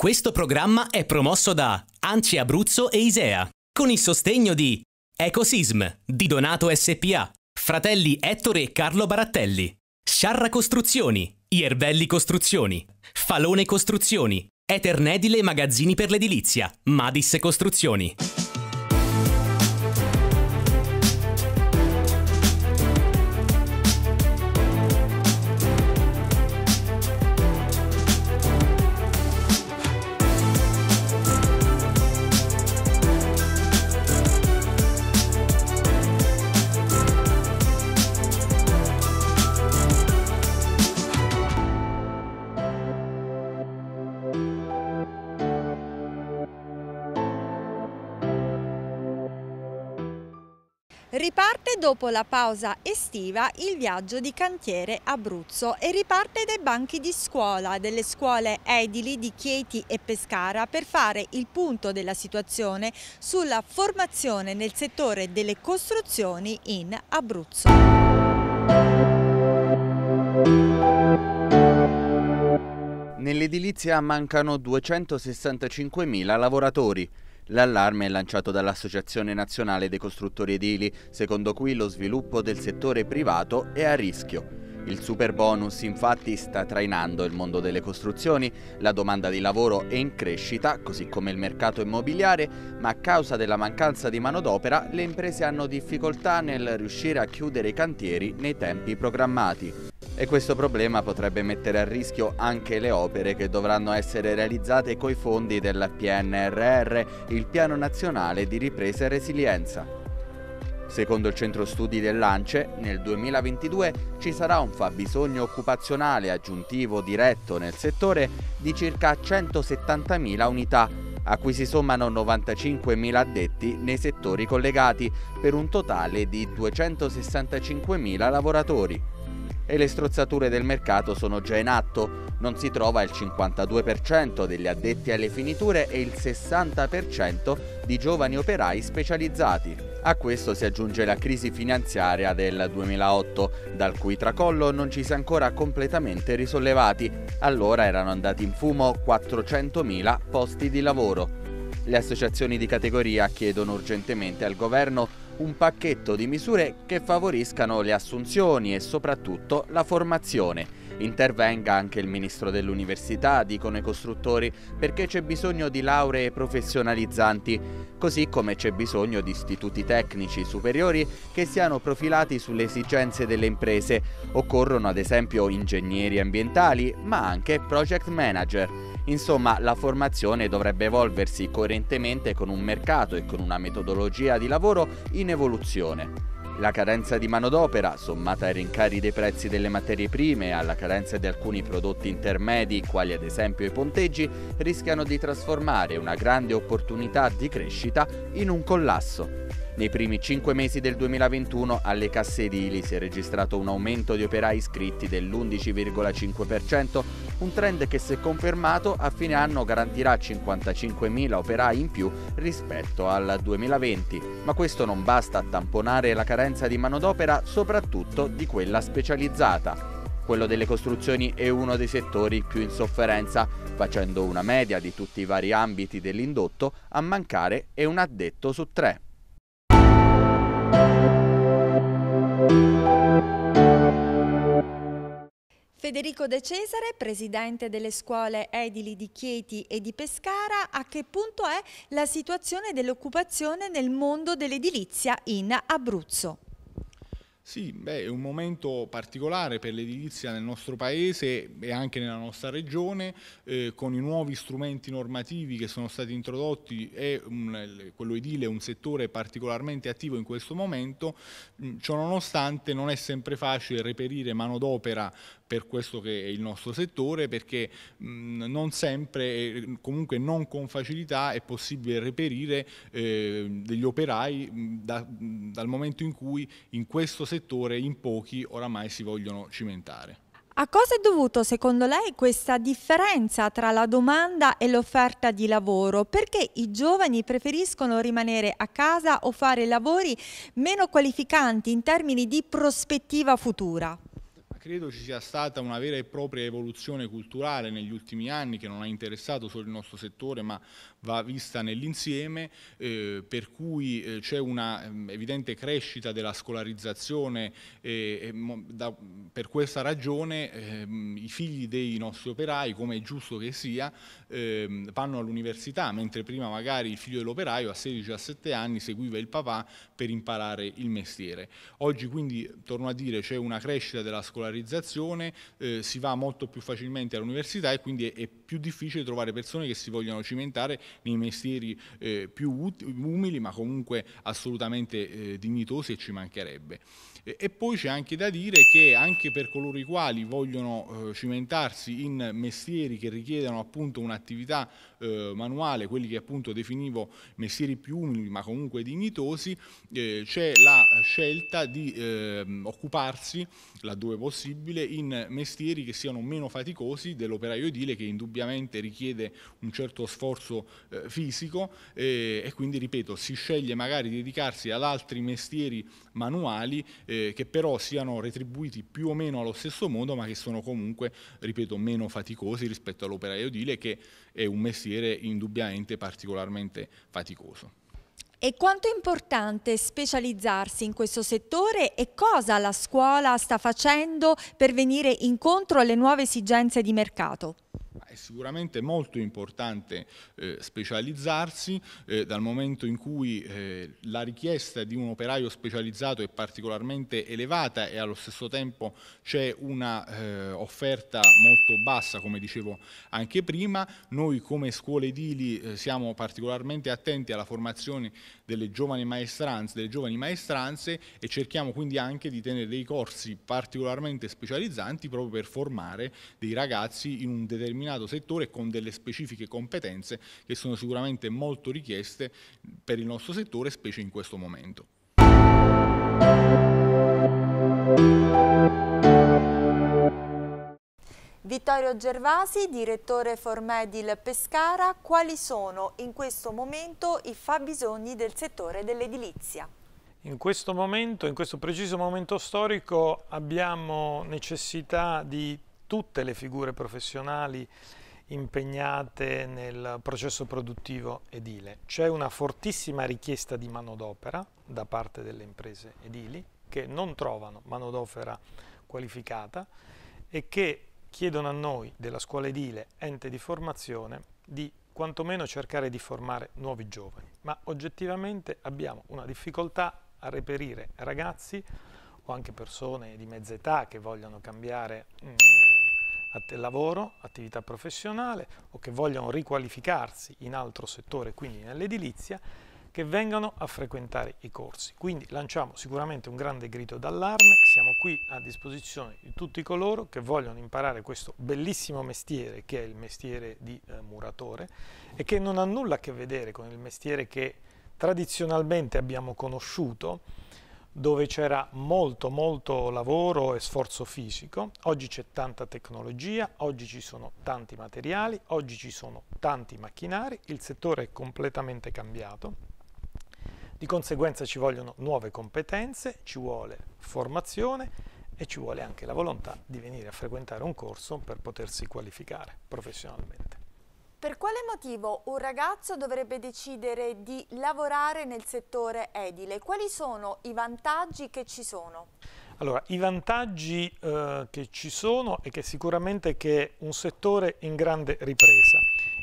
Questo programma è promosso da Anci Abruzzo e Isea, con il sostegno di Ecosism, di Donato SPA, fratelli Ettore e Carlo Barattelli, Sciarra Costruzioni, Ierbelli Costruzioni, Falone Costruzioni, Eternedile Magazzini per l'Edilizia, Madis Costruzioni. Riparte dopo la pausa estiva il viaggio di cantiere Abruzzo e riparte dai banchi di scuola delle scuole edili di Chieti e Pescara per fare il punto della situazione sulla formazione nel settore delle costruzioni in Abruzzo. Nell'edilizia mancano 265.000 lavoratori. L'allarme è lanciato dall'Associazione Nazionale dei Costruttori Edili, secondo cui lo sviluppo del settore privato è a rischio. Il super bonus infatti sta trainando il mondo delle costruzioni, la domanda di lavoro è in crescita, così come il mercato immobiliare, ma a causa della mancanza di manodopera le imprese hanno difficoltà nel riuscire a chiudere i cantieri nei tempi programmati e questo problema potrebbe mettere a rischio anche le opere che dovranno essere realizzate coi fondi della PNRR, il Piano Nazionale di Ripresa e Resilienza. Secondo il centro studi del Lance, nel 2022 ci sarà un fabbisogno occupazionale aggiuntivo diretto nel settore di circa 170.000 unità, a cui si sommano 95.000 addetti nei settori collegati, per un totale di 265.000 lavoratori e le strozzature del mercato sono già in atto. Non si trova il 52% degli addetti alle finiture e il 60% di giovani operai specializzati. A questo si aggiunge la crisi finanziaria del 2008, dal cui tracollo non ci si è ancora completamente risollevati. Allora erano andati in fumo 400.000 posti di lavoro. Le associazioni di categoria chiedono urgentemente al governo un pacchetto di misure che favoriscano le assunzioni e soprattutto la formazione Intervenga anche il ministro dell'università, dicono i costruttori, perché c'è bisogno di lauree professionalizzanti, così come c'è bisogno di istituti tecnici superiori che siano profilati sulle esigenze delle imprese. Occorrono ad esempio ingegneri ambientali, ma anche project manager. Insomma, la formazione dovrebbe evolversi coerentemente con un mercato e con una metodologia di lavoro in evoluzione. La carenza di manodopera, sommata ai rincari dei prezzi delle materie prime e alla carenza di alcuni prodotti intermedi, quali ad esempio i ponteggi, rischiano di trasformare una grande opportunità di crescita in un collasso. Nei primi cinque mesi del 2021 alle casse edili si è registrato un aumento di operai iscritti dell'11,5%, un trend che se confermato a fine anno garantirà 55.000 operai in più rispetto al 2020. Ma questo non basta a tamponare la carenza di manodopera, soprattutto di quella specializzata quello delle costruzioni è uno dei settori più in sofferenza, facendo una media di tutti i vari ambiti dell'indotto a mancare è un addetto su tre. Federico De Cesare, presidente delle scuole edili di Chieti e di Pescara, a che punto è la situazione dell'occupazione nel mondo dell'edilizia in Abruzzo? Sì, beh, è un momento particolare per l'edilizia nel nostro Paese e anche nella nostra Regione, eh, con i nuovi strumenti normativi che sono stati introdotti, è un, quello edile è un settore particolarmente attivo in questo momento, mm, ciononostante non è sempre facile reperire manodopera per questo che è il nostro settore, perché mh, mm, non sempre, mm, comunque non con facilità, è possibile reperire eh, degli operai mh, da, mh, dal momento in cui in questo settore settore in pochi oramai si vogliono cimentare. A cosa è dovuto secondo lei questa differenza tra la domanda e l'offerta di lavoro? Perché i giovani preferiscono rimanere a casa o fare lavori meno qualificanti in termini di prospettiva futura? credo ci sia stata una vera e propria evoluzione culturale negli ultimi anni che non ha interessato solo il nostro settore ma va vista nell'insieme, eh, per cui eh, c'è una ehm, evidente crescita della scolarizzazione e, e mo, da, per questa ragione ehm, i figli dei nostri operai, come è giusto che sia, ehm, vanno all'università, mentre prima magari il figlio dell'operaio a 16-17 anni seguiva il papà per imparare il mestiere. Oggi quindi, torno a dire, c'è una crescita della scolarizzazione scolarizzazione, eh, si va molto più facilmente all'università e quindi è, è, più difficile trovare persone che si vogliono cimentare nei mestieri eh, più umili ma comunque assolutamente eh, dignitosi e ci mancherebbe. E poi c'è anche da dire che anche per coloro i quali vogliono eh, cimentarsi in mestieri che richiedono appunto un'attività eh, manuale, quelli che appunto definivo mestieri più umili ma comunque dignitosi, eh, c'è la scelta di ehm, occuparsi, laddove possibile, in mestieri che siano meno faticosi dell'operaio edile che indubbiamente richiede un certo sforzo eh, fisico eh, e quindi ripeto si sceglie magari di dedicarsi ad altri mestieri manuali eh, eh, che però siano retribuiti più o meno allo stesso modo, ma che sono comunque, ripeto, meno faticosi rispetto all'operaio edile, che è un mestiere indubbiamente particolarmente faticoso. E quanto è importante specializzarsi in questo settore e cosa la scuola sta facendo per venire incontro alle nuove esigenze di mercato? sicuramente molto importante eh, specializzarsi eh, dal momento in cui eh, la richiesta di un operaio specializzato è particolarmente elevata e allo stesso tempo c'è una eh, offerta molto bassa, come dicevo anche prima. Noi come scuole edili eh, siamo particolarmente attenti alla formazione delle giovani, delle giovani maestranze e cerchiamo quindi anche di tenere dei corsi particolarmente specializzanti proprio per formare dei ragazzi in un determinato settore con delle specifiche competenze che sono sicuramente molto richieste per il nostro settore, specie in questo momento. Vittorio Gervasi, direttore Formedil Pescara, quali sono in questo momento i fabbisogni del settore dell'edilizia? In questo momento, in questo preciso momento storico, abbiamo necessità di tutte le figure professionali impegnate nel processo produttivo edile. C'è una fortissima richiesta di manodopera da parte delle imprese edili che non trovano manodopera qualificata e che chiedono a noi della scuola edile, ente di formazione, di quantomeno cercare di formare nuovi giovani. Ma oggettivamente abbiamo una difficoltà a reperire ragazzi o anche persone di mezza età che vogliono cambiare mh, mm, att lavoro, attività professionale o che vogliono riqualificarsi in altro settore, quindi nell'edilizia, che vengano a frequentare i corsi. Quindi lanciamo sicuramente un grande grido d'allarme, siamo qui a disposizione di tutti coloro che vogliono imparare questo bellissimo mestiere che è il mestiere di eh, muratore e che non ha nulla a che vedere con il mestiere che tradizionalmente abbiamo conosciuto dove c'era molto molto lavoro e sforzo fisico, oggi c'è tanta tecnologia, oggi ci sono tanti materiali, oggi ci sono tanti macchinari, il settore è completamente cambiato, di conseguenza ci vogliono nuove competenze, ci vuole formazione e ci vuole anche la volontà di venire a frequentare un corso per potersi qualificare professionalmente. Per quale motivo un ragazzo dovrebbe decidere di lavorare nel settore edile? Quali sono i vantaggi che ci sono? Allora, i vantaggi eh, che ci sono è che sicuramente che è un settore in grande ripresa.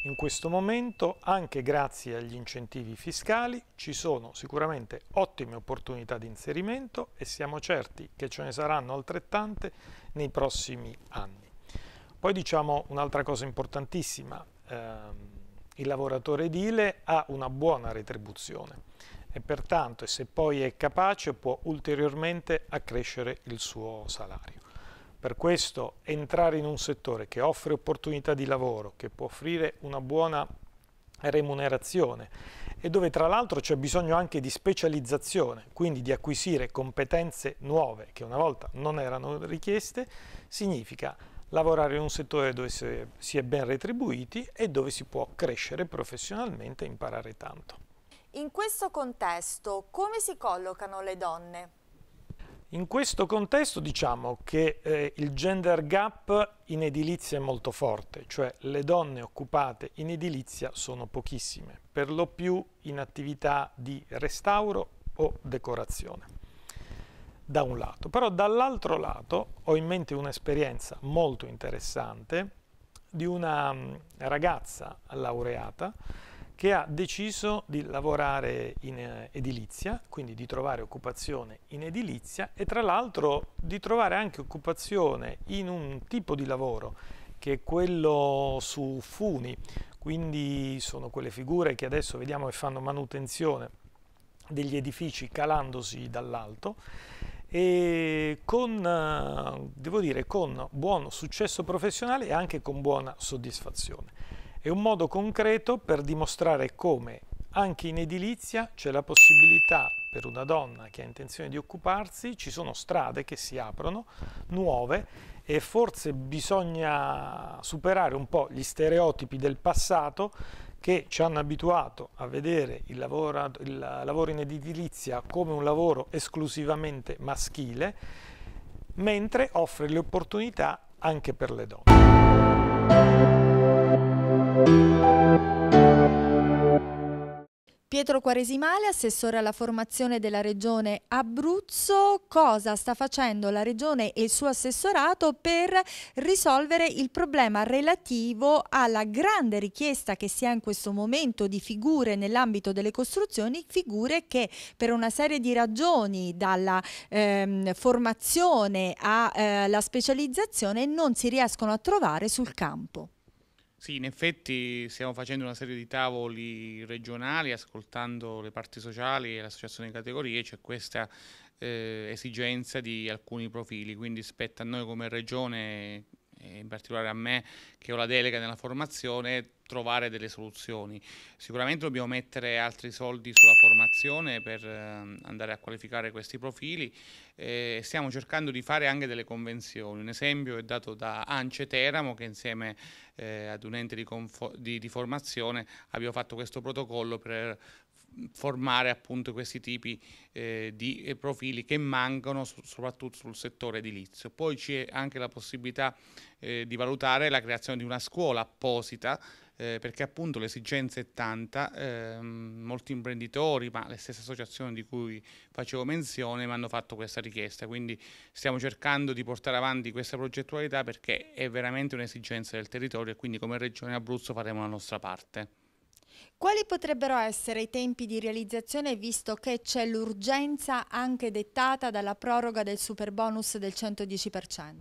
In questo momento, anche grazie agli incentivi fiscali, ci sono sicuramente ottime opportunità di inserimento e siamo certi che ce ne saranno altrettante nei prossimi anni. Poi diciamo un'altra cosa importantissima, ehm, il lavoratore edile ha una buona retribuzione e pertanto, se poi è capace, può ulteriormente accrescere il suo salario. Per questo entrare in un settore che offre opportunità di lavoro, che può offrire una buona remunerazione e dove tra l'altro c'è bisogno anche di specializzazione, quindi di acquisire competenze nuove che una volta non erano richieste, significa lavorare in un settore dove si è ben retribuiti e dove si può crescere professionalmente e imparare tanto. In questo contesto come si collocano le donne? In questo contesto diciamo che eh, il gender gap in edilizia è molto forte, cioè le donne occupate in edilizia sono pochissime, per lo più in attività di restauro o decorazione da un lato, però dall'altro lato ho in mente un'esperienza molto interessante di una mm, ragazza laureata che ha deciso di lavorare in eh, edilizia, quindi di trovare occupazione in edilizia e tra l'altro di trovare anche occupazione in un tipo di lavoro che è quello su funi, quindi sono quelle figure che adesso vediamo che fanno manutenzione degli edifici calandosi dall'alto e con, eh, devo dire, con buon successo professionale e anche con buona soddisfazione. È un modo concreto per dimostrare come anche in edilizia c'è la possibilità per una donna che ha intenzione di occuparsi, ci sono strade che si aprono, nuove, e forse bisogna superare un po' gli stereotipi del passato che ci hanno abituato a vedere il lavoro, il lavoro in edilizia come un lavoro esclusivamente maschile, mentre offre le opportunità anche per le donne. Pietro Quaresimale, assessore alla formazione della regione Abruzzo, cosa sta facendo la regione e il suo assessorato per risolvere il problema relativo alla grande richiesta che si ha in questo momento di figure nell'ambito delle costruzioni, figure che per una serie di ragioni dalla ehm, formazione alla eh, specializzazione non si riescono a trovare sul campo. Sì, in effetti stiamo facendo una serie di tavoli regionali, ascoltando le parti sociali e l'associazione di categorie, c'è questa eh, esigenza di alcuni profili, quindi spetta a noi come regione in particolare a me che ho la delega nella formazione, trovare delle soluzioni. Sicuramente dobbiamo mettere altri soldi sulla formazione per ehm, andare a qualificare questi profili e stiamo cercando di fare anche delle convenzioni. Un esempio è dato da Ance Teramo che insieme eh, ad un ente di, di, di formazione abbiamo fatto questo protocollo per formare appunto questi tipi eh, di eh, profili che mancano soprattutto sul settore edilizio. Poi c'è anche la possibilità eh, di valutare la creazione di una scuola apposita eh, perché appunto l'esigenza è tanta, ehm, molti imprenditori, ma le stesse associazioni di cui facevo menzione mi hanno fatto questa richiesta, quindi stiamo cercando di portare avanti questa progettualità perché è veramente un'esigenza del territorio e quindi come Regione Abruzzo faremo la nostra parte. Quali potrebbero essere i tempi di realizzazione visto che c'è l'urgenza anche dettata dalla proroga del super bonus del 110%?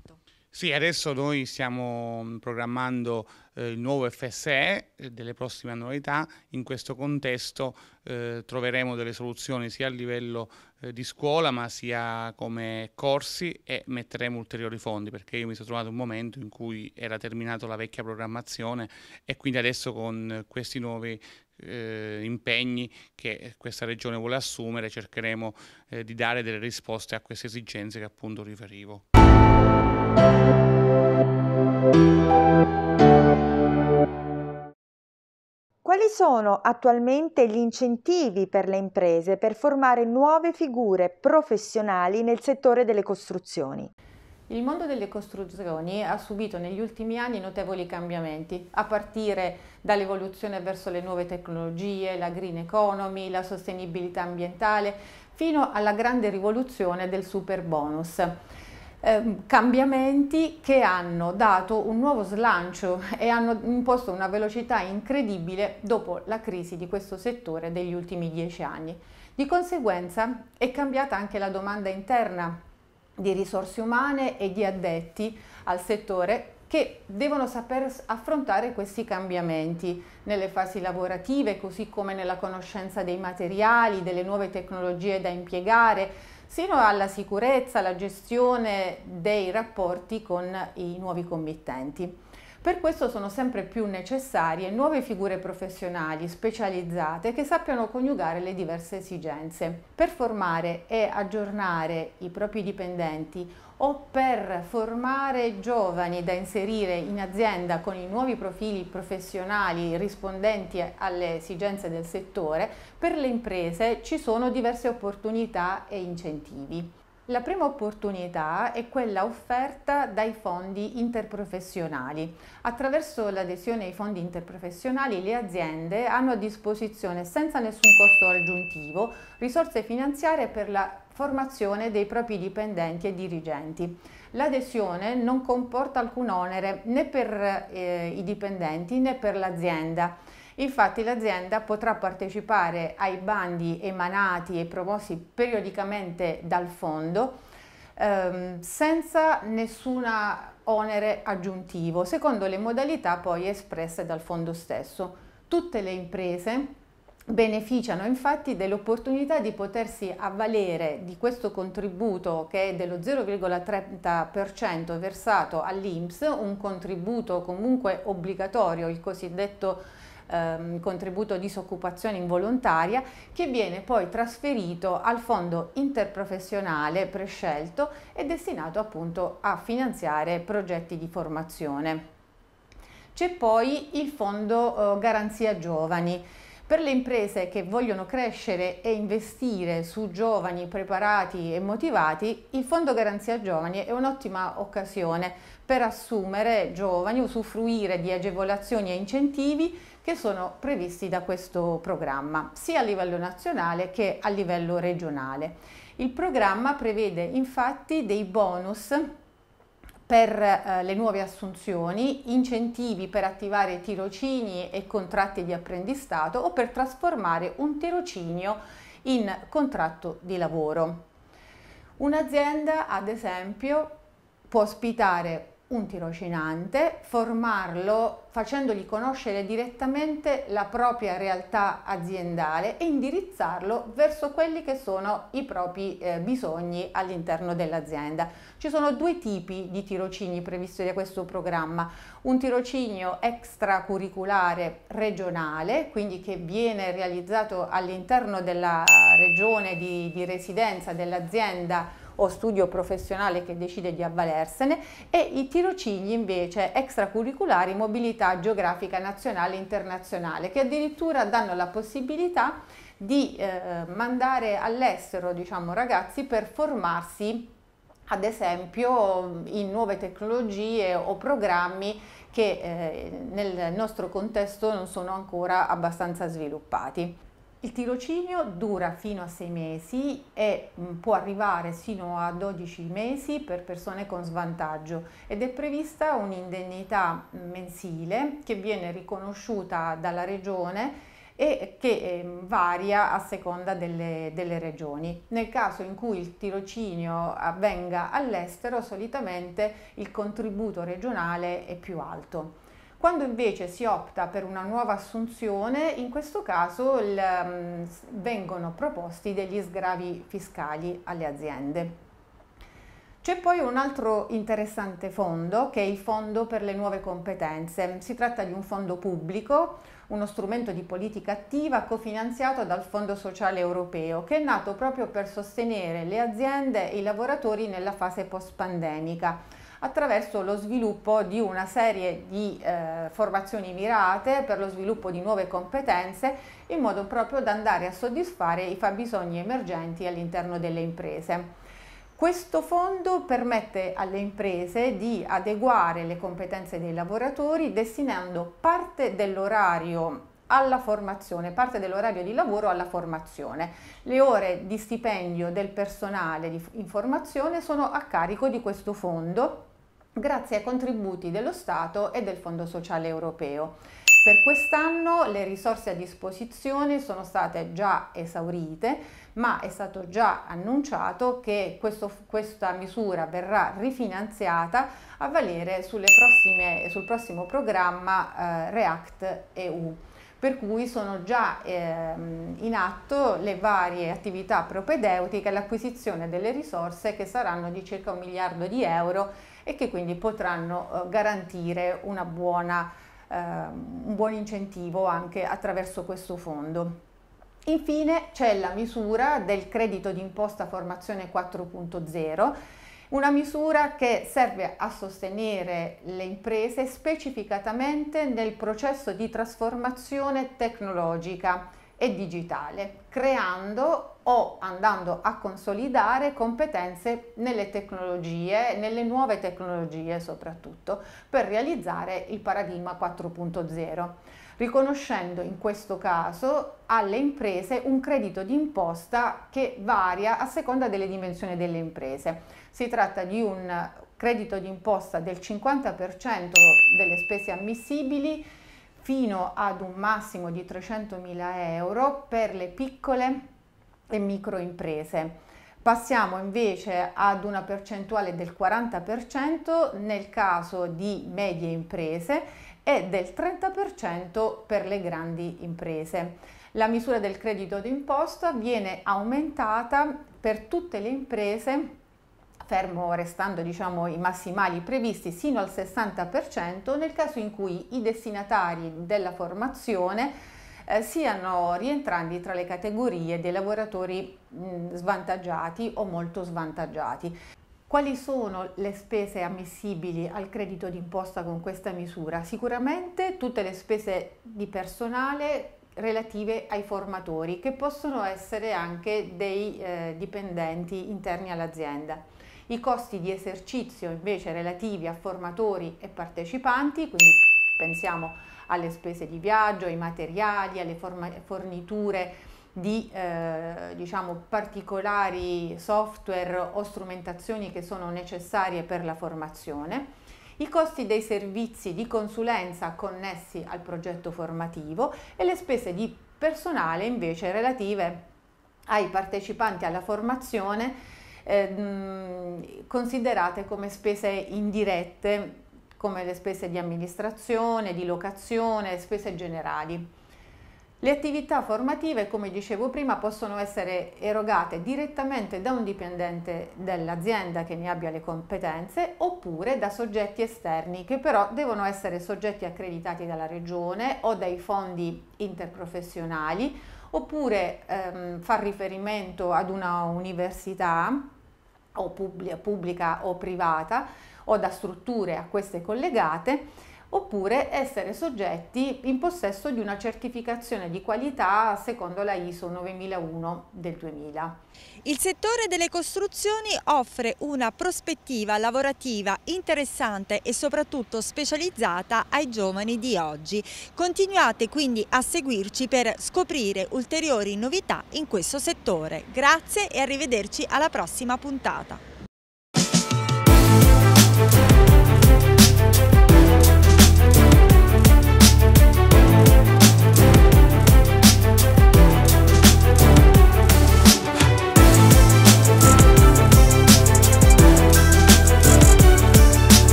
Sì, adesso noi stiamo mm, programmando eh, il nuovo FSE, eh, delle prossime annualità, in questo contesto eh, troveremo delle soluzioni sia a livello eh, di scuola ma sia come corsi e metteremo ulteriori fondi perché io mi sono trovato un momento in cui era terminata la vecchia programmazione e quindi adesso con questi nuovi eh, impegni che questa regione vuole assumere cercheremo eh, di dare delle risposte a queste esigenze che appunto riferivo. Quali sono attualmente gli incentivi per le imprese per formare nuove figure professionali nel settore delle costruzioni? Il mondo delle costruzioni ha subito negli ultimi anni notevoli cambiamenti, a partire dall'evoluzione verso le nuove tecnologie, la green economy, la sostenibilità ambientale, fino alla grande rivoluzione del super bonus. Ehm, cambiamenti che hanno dato un nuovo slancio e hanno imposto una velocità incredibile dopo la crisi di questo settore degli ultimi dieci anni. Di conseguenza è cambiata anche la domanda interna di risorse umane e di addetti al settore che devono saper affrontare questi cambiamenti nelle fasi lavorative, così come nella conoscenza dei materiali, delle nuove tecnologie da impiegare, sino alla sicurezza, alla gestione dei rapporti con i nuovi committenti. Per questo sono sempre più necessarie nuove figure professionali specializzate che sappiano coniugare le diverse esigenze. Per formare e aggiornare i propri dipendenti o per formare giovani da inserire in azienda con i nuovi profili professionali rispondenti alle esigenze del settore, per le imprese ci sono diverse opportunità e incentivi. La prima opportunità è quella offerta dai fondi interprofessionali. Attraverso l'adesione ai fondi interprofessionali le aziende hanno a disposizione senza nessun costo aggiuntivo risorse finanziarie per la formazione dei propri dipendenti e dirigenti. L'adesione non comporta alcun onere né per eh, i dipendenti né per l'azienda. Infatti l'azienda potrà partecipare ai bandi emanati e promossi periodicamente dal fondo ehm, senza nessun onere aggiuntivo, secondo le modalità poi espresse dal fondo stesso. Tutte le imprese beneficiano infatti dell'opportunità di potersi avvalere di questo contributo che è dello 0,30% versato all'INPS, un contributo comunque obbligatorio, il cosiddetto ehm, contributo disoccupazione involontaria, che viene poi trasferito al fondo interprofessionale prescelto e destinato appunto a finanziare progetti di formazione. C'è poi il fondo eh, Garanzia Giovani, per le imprese che vogliono crescere e investire su giovani preparati e motivati, il Fondo Garanzia Giovani è un'ottima occasione per assumere giovani, usufruire di agevolazioni e incentivi che sono previsti da questo programma, sia a livello nazionale che a livello regionale. Il programma prevede infatti dei bonus per eh, le nuove assunzioni, incentivi per attivare tirocini e contratti di apprendistato o per trasformare un tirocinio in contratto di lavoro. Un'azienda, ad esempio, può ospitare un tirocinante, formarlo facendogli conoscere direttamente la propria realtà aziendale e indirizzarlo verso quelli che sono i propri eh, bisogni all'interno dell'azienda. Ci sono due tipi di tirocini previsti da questo programma, un tirocinio extracurriculare regionale, quindi che viene realizzato all'interno della regione di, di residenza dell'azienda o studio professionale che decide di avvalersene e i tirocini invece extracurriculari mobilità geografica nazionale e internazionale che addirittura danno la possibilità di eh, mandare all'estero diciamo, ragazzi per formarsi ad esempio in nuove tecnologie o programmi che eh, nel nostro contesto non sono ancora abbastanza sviluppati. Il tirocinio dura fino a 6 mesi e mm, può arrivare fino a 12 mesi per persone con svantaggio ed è prevista un'indennità mensile che viene riconosciuta dalla regione e che ehm, varia a seconda delle, delle, regioni. Nel caso in cui il tirocinio avvenga all'estero, solitamente il contributo regionale è più alto. Quando invece si opta per una nuova assunzione, in questo caso il, um, vengono proposti degli sgravi fiscali alle aziende. C'è poi un altro interessante fondo che è il Fondo per le nuove competenze. Si tratta di un fondo pubblico, uno strumento di politica attiva cofinanziato dal Fondo Sociale Europeo che è nato proprio per sostenere le aziende e i lavoratori nella fase post-pandemica attraverso lo sviluppo di una serie di eh, formazioni mirate per lo sviluppo di nuove competenze in modo proprio da andare a soddisfare i fabbisogni emergenti all'interno delle imprese. Questo fondo permette alle imprese di adeguare le competenze dei lavoratori destinando parte dell'orario alla formazione, parte dell'orario di lavoro alla formazione. Le ore di stipendio del personale in formazione sono a carico di questo fondo grazie ai contributi dello Stato e del Fondo Sociale Europeo. Per quest'anno le risorse a disposizione sono state già esaurite, ma è stato già annunciato che questo, questa misura verrà rifinanziata a valere prossime, sul prossimo programma eh, React EU per cui sono già ehm, in atto le varie attività propedeutiche all'acquisizione delle risorse che saranno di circa un miliardo di euro e che quindi potranno eh, garantire buona, ehm, un buon incentivo anche attraverso questo fondo. Infine c'è la misura del credito d'imposta formazione 4.0 una misura che serve a sostenere le imprese specificatamente nel processo di trasformazione tecnologica e digitale, creando o andando a consolidare competenze nelle tecnologie, nelle nuove tecnologie soprattutto, per realizzare il paradigma 4.0, riconoscendo in questo caso alle imprese un credito d'imposta che varia a seconda delle dimensioni delle imprese. Si tratta di un credito d'imposta del 50% delle spese ammissibili fino ad un massimo di 300.000 euro per le piccole imprese e microimprese. Passiamo invece ad una percentuale del 40% nel caso di medie imprese e del 30% per le grandi imprese. La misura del credito d'imposta viene aumentata per tutte le imprese, fermo restando diciamo, i massimali previsti, sino al 60% nel caso in cui i destinatari della formazione eh, siano rientranti tra le categorie dei lavoratori mh, mm, svantaggiati o molto svantaggiati. Quali sono le spese ammissibili al credito d'imposta con questa misura? Sicuramente tutte le spese di personale relative ai formatori che possono essere anche dei eh, dipendenti interni all'azienda. I costi di esercizio invece relativi a formatori e partecipanti, quindi pensiamo alle spese di viaggio, ai materiali, alle forniture di eh, diciamo, particolari software o strumentazioni che sono necessarie per la formazione, i costi dei servizi di consulenza connessi al progetto formativo e le spese di personale invece relative ai partecipanti alla formazione eh, considerate come spese indirette come le spese di amministrazione, di locazione, spese generali. Le attività formative, come dicevo prima, possono essere erogate direttamente da un dipendente dell'azienda che ne abbia le competenze oppure da soggetti esterni che però devono essere soggetti accreditati dalla regione o dai fondi interprofessionali oppure ehm, far riferimento ad una università o pubblica o privata o da strutture a queste collegate oppure essere soggetti in possesso di una certificazione di qualità secondo la ISO 9001 del 2000. Il settore delle costruzioni offre una prospettiva lavorativa interessante e soprattutto specializzata ai giovani di oggi. Continuate quindi a seguirci per scoprire ulteriori novità in questo settore. Grazie e arrivederci alla prossima puntata.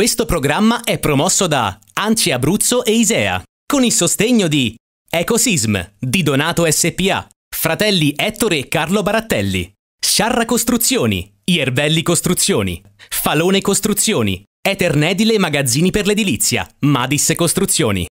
Questo programma è promosso da Anci Abruzzo e Isea, con il sostegno di Ecosism, di Donato SPA, fratelli Ettore e Carlo Barattelli, Sciarra Costruzioni, Ierbelli Costruzioni, Falone Costruzioni, Eternedile Magazzini per l'Edilizia, Madis Costruzioni.